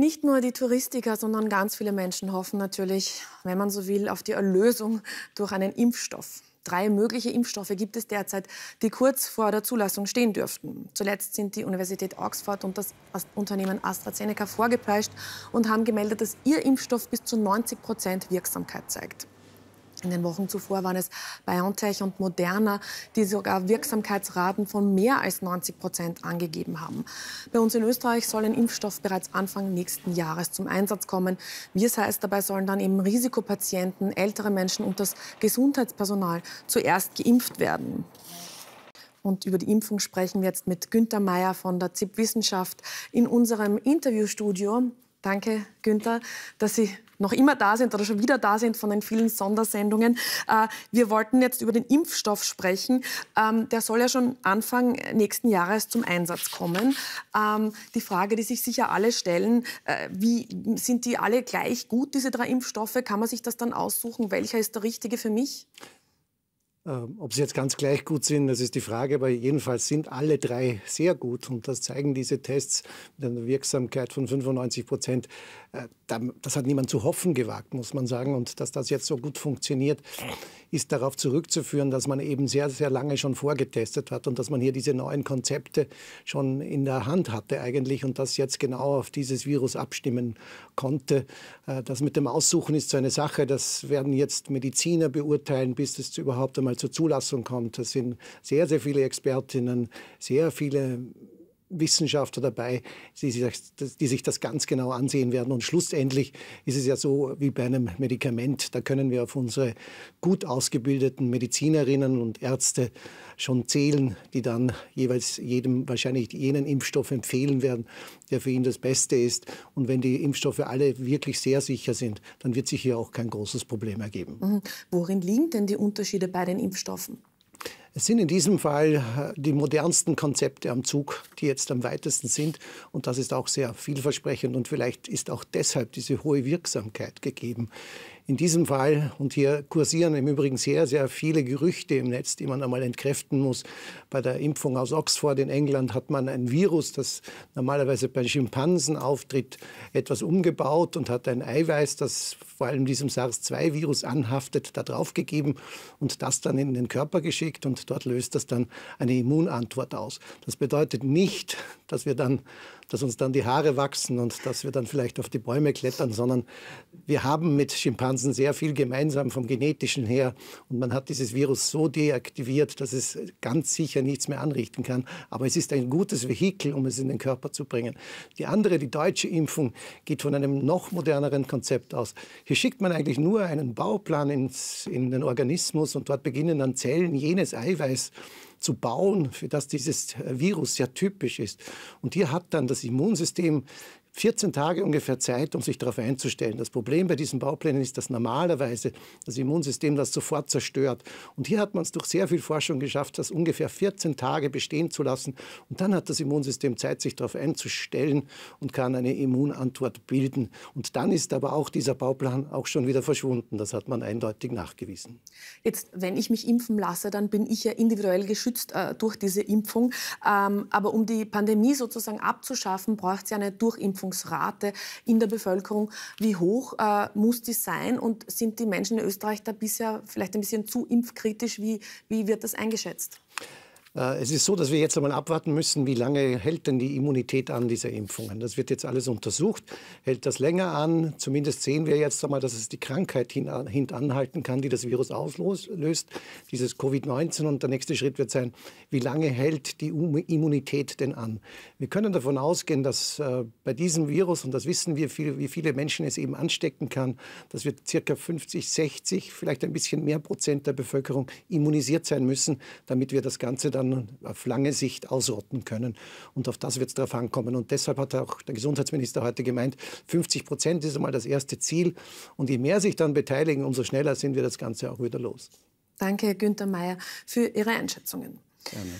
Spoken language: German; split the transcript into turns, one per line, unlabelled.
Nicht nur die Touristiker, sondern ganz viele Menschen hoffen natürlich, wenn man so will, auf die Erlösung durch einen Impfstoff. Drei mögliche Impfstoffe gibt es derzeit, die kurz vor der Zulassung stehen dürften. Zuletzt sind die Universität Oxford und das Unternehmen AstraZeneca vorgepeitscht und haben gemeldet, dass ihr Impfstoff bis zu 90 Prozent Wirksamkeit zeigt. In den Wochen zuvor waren es BioNTech und Moderna, die sogar Wirksamkeitsraten von mehr als 90 Prozent angegeben haben. Bei uns in Österreich soll ein Impfstoff bereits Anfang nächsten Jahres zum Einsatz kommen. Wie es heißt, dabei sollen dann eben Risikopatienten, ältere Menschen und das Gesundheitspersonal zuerst geimpft werden. Und über die Impfung sprechen wir jetzt mit Günter Mayer von der ZIP Wissenschaft in unserem Interviewstudio. Danke, Günther, dass Sie noch immer da sind oder schon wieder da sind von den vielen Sondersendungen. Äh, wir wollten jetzt über den Impfstoff sprechen. Ähm, der soll ja schon Anfang nächsten Jahres zum Einsatz kommen. Ähm, die Frage, die sich sicher alle stellen, äh, wie sind die alle gleich gut, diese drei Impfstoffe? Kann man sich das dann aussuchen? Welcher ist der richtige für mich?
Ähm, Ob sie jetzt ganz gleich gut sind, das ist die Frage, aber jedenfalls sind alle drei sehr gut und das zeigen diese Tests mit einer Wirksamkeit von 95 Prozent. Äh, das hat niemand zu hoffen gewagt, muss man sagen. Und dass das jetzt so gut funktioniert, ist darauf zurückzuführen, dass man eben sehr, sehr lange schon vorgetestet hat und dass man hier diese neuen Konzepte schon in der Hand hatte eigentlich und das jetzt genau auf dieses Virus abstimmen konnte. Äh, das mit dem Aussuchen ist so eine Sache, das werden jetzt Mediziner beurteilen, bis es überhaupt einmal zur Zulassung kommt. Das sind sehr, sehr viele Expertinnen, sehr viele Wissenschaftler dabei, die sich, das, ganz genau ansehen werden. Und schlussendlich ist es ja so wie bei einem Medikament. Da können wir auf unsere gut ausgebildeten Medizinerinnen und Ärzte schon zählen, die dann jeweils jedem wahrscheinlich jenen Impfstoff empfehlen werden, der für ihn das Beste ist. Und wenn die Impfstoffe alle wirklich sehr sicher sind, dann wird sich hier auch kein großes Problem ergeben.
Mhm. Worin liegen denn die Unterschiede bei den Impfstoffen?
Es sind in diesem Fall äh, die modernsten Konzepte am Zug, die jetzt am weitesten sind. Und das ist auch sehr vielversprechend. Und vielleicht ist auch deshalb diese hohe Wirksamkeit gegeben in diesem Fall, und hier kursieren im Übrigen sehr, sehr viele Gerüchte im Netz, die man einmal entkräften muss. Bei der Impfung aus Oxford in England hat man ein Virus, das normalerweise bei Schimpansen auftritt, etwas umgebaut und hat ein Eiweiß, das vor allem diesem SARS-2-Virus anhaftet, da draufgegeben und das dann in den Körper geschickt und dort löst das dann eine Immunantwort aus. Das bedeutet nicht, dass wir dann dass uns dann die Haare wachsen und dass wir dann vielleicht auf die Bäume klettern, sondern wir haben mit Schimpansen sehr viel gemeinsam vom genetischen her. Und man hat dieses Virus so deaktiviert, dass es ganz sicher nichts mehr anrichten kann. Aber es ist ein gutes Vehikel, um es in den Körper zu bringen. Die andere, die deutsche Impfung, geht von einem noch moderneren Konzept aus. Hier schickt man eigentlich nur einen Bauplan ins, in den Organismus und dort beginnen dann Zellen jenes Eiweiß zu bauen, für das dieses Virus sehr typisch ist. Und hier hat dann das Immunsystem 14 Tage ungefähr Zeit, um sich darauf einzustellen. Das Problem bei diesen Bauplänen ist, dass normalerweise das Immunsystem das sofort zerstört. Und hier hat man es durch sehr viel Forschung geschafft, das ungefähr 14 Tage bestehen zu lassen. Und dann hat das Immunsystem Zeit, sich darauf einzustellen und kann eine Immunantwort bilden. Und dann ist aber auch dieser Bauplan auch schon wieder verschwunden. Das hat man eindeutig nachgewiesen.
Jetzt, wenn ich mich impfen lasse, dann bin ich ja individuell geschützt äh, durch diese Impfung. Ähm, aber um die Pandemie sozusagen abzuschaffen, braucht es ja eine Durchimpfung. Impfungsrate in der Bevölkerung. Wie hoch äh, muss die sein und sind die Menschen in Österreich da bisher vielleicht ein bisschen zu impfkritisch? Wie, wie wird das eingeschätzt?
Äh, es ist so, dass wir jetzt einmal abwarten müssen, wie lange hält denn die Immunität an dieser Impfungen. Das wird jetzt alles untersucht. Hält das länger an? Zumindest sehen wir jetzt einmal, dass es die Krankheit hintanhalten kann, die das Virus auslöst, dieses Covid-19. Und der nächste Schritt wird sein, wie lange hält die Immunität denn an? Wir können davon ausgehen, dass äh, bei diesem Virus, und das wissen wir, wie viele Menschen es eben anstecken kann, dass wir circa 50, 60, vielleicht ein bisschen mehr Prozent der Bevölkerung immunisiert sein müssen, damit wir das Ganze dann dann auf lange Sicht ausrotten können. Und auf das wird es drauf ankommen. Und deshalb hat auch der Gesundheitsminister heute gemeint, 50 Prozent ist einmal das erste Ziel. Und je mehr sich dann beteiligen, umso schneller sind wir das Ganze auch wieder los.
Danke, Herr Günther Mayer, für Ihre Einschätzungen.
Gerne.